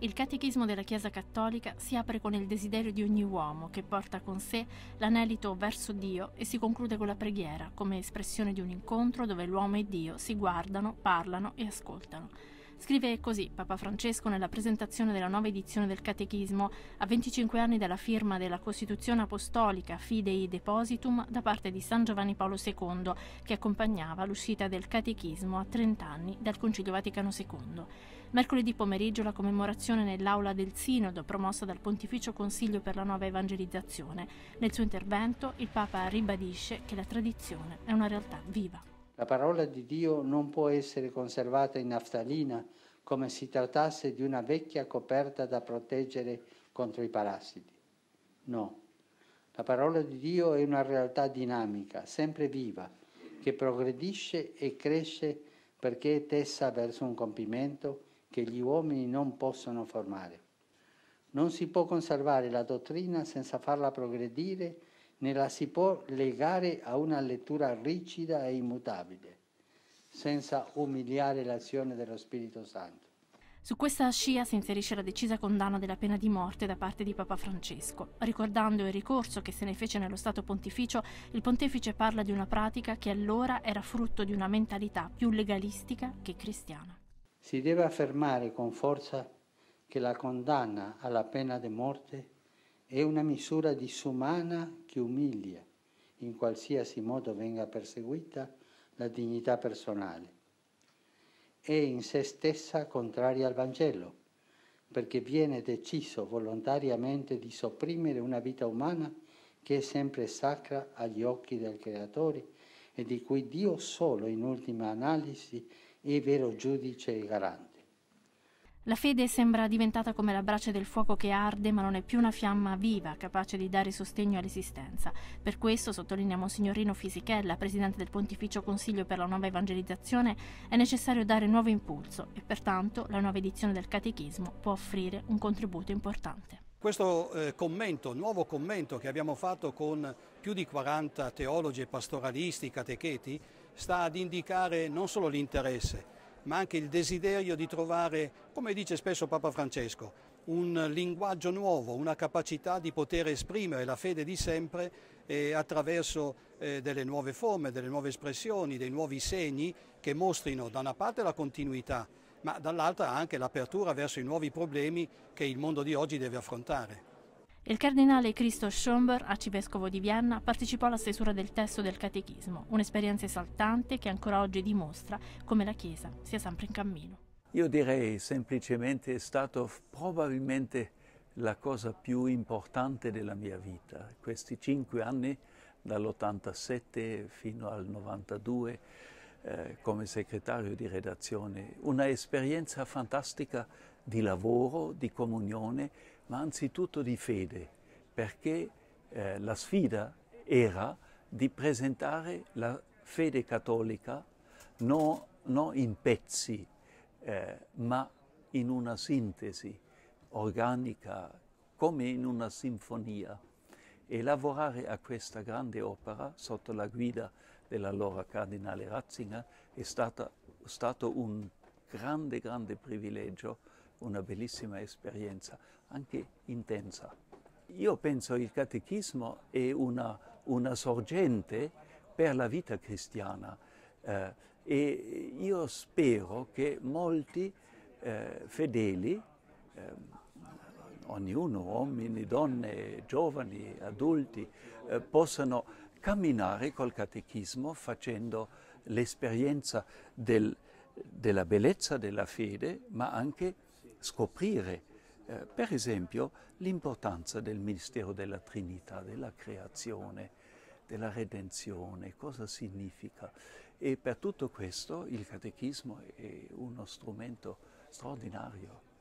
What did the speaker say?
Il catechismo della Chiesa Cattolica si apre con il desiderio di ogni uomo che porta con sé l'anelito verso Dio e si conclude con la preghiera, come espressione di un incontro dove l'uomo e Dio si guardano, parlano e ascoltano. Scrive così Papa Francesco nella presentazione della nuova edizione del Catechismo, a 25 anni dalla firma della Costituzione Apostolica Fidei Depositum da parte di San Giovanni Paolo II, che accompagnava l'uscita del Catechismo a 30 anni dal Concilio Vaticano II. Mercoledì pomeriggio la commemorazione nell'aula del Sinodo, promossa dal Pontificio Consiglio per la nuova evangelizzazione. Nel suo intervento il Papa ribadisce che la tradizione è una realtà viva. La parola di Dio non può essere conservata in naftalina come si trattasse di una vecchia coperta da proteggere contro i parassiti. No, la parola di Dio è una realtà dinamica, sempre viva, che progredisce e cresce perché è tessa verso un compimento che gli uomini non possono formare. Non si può conservare la dottrina senza farla progredire né la si può legare a una lettura rigida e immutabile, senza umiliare l'azione dello Spirito Santo. Su questa scia si inserisce la decisa condanna della pena di morte da parte di Papa Francesco. Ricordando il ricorso che se ne fece nello Stato pontificio, il pontefice parla di una pratica che allora era frutto di una mentalità più legalistica che cristiana. Si deve affermare con forza che la condanna alla pena di morte è una misura disumana che umilia, in qualsiasi modo venga perseguita, la dignità personale. È in se stessa contraria al Vangelo, perché viene deciso volontariamente di sopprimere una vita umana che è sempre sacra agli occhi del Creatore e di cui Dio solo in ultima analisi è vero giudice e garante. La fede sembra diventata come la brace del fuoco che arde, ma non è più una fiamma viva capace di dare sostegno all'esistenza. Per questo, sottolinea Monsignorino Fisichella, presidente del Pontificio Consiglio per la Nuova Evangelizzazione, è necessario dare nuovo impulso e pertanto la nuova edizione del Catechismo può offrire un contributo importante. Questo eh, commento, nuovo commento che abbiamo fatto con più di 40 teologi, pastoralisti, catecheti, sta ad indicare non solo l'interesse, ma anche il desiderio di trovare, come dice spesso Papa Francesco, un linguaggio nuovo, una capacità di poter esprimere la fede di sempre eh, attraverso eh, delle nuove forme, delle nuove espressioni, dei nuovi segni che mostrino da una parte la continuità, ma dall'altra anche l'apertura verso i nuovi problemi che il mondo di oggi deve affrontare. Il cardinale Christoph Schomburg, arcivescovo di Vienna, partecipò alla stesura del testo del catechismo, un'esperienza esaltante che ancora oggi dimostra come la Chiesa sia sempre in cammino. Io direi semplicemente è stato probabilmente la cosa più importante della mia vita. Questi cinque anni, dall'87 fino al 92, eh, come segretario di redazione, una esperienza fantastica di lavoro, di comunione ma anzitutto di fede, perché eh, la sfida era di presentare la fede cattolica non no in pezzi, eh, ma in una sintesi organica, come in una sinfonia. E lavorare a questa grande opera sotto la guida dell'allora cardinale Ratzinger è stata, stato un grande, grande privilegio una bellissima esperienza, anche intensa. Io penso il catechismo è una, una sorgente per la vita cristiana eh, e io spero che molti eh, fedeli, eh, ognuno, uomini, donne, giovani, adulti, eh, possano camminare col catechismo facendo l'esperienza del, della bellezza della fede, ma anche scoprire, eh, per esempio, l'importanza del mistero della Trinità, della creazione, della redenzione, cosa significa. E per tutto questo il catechismo è uno strumento straordinario.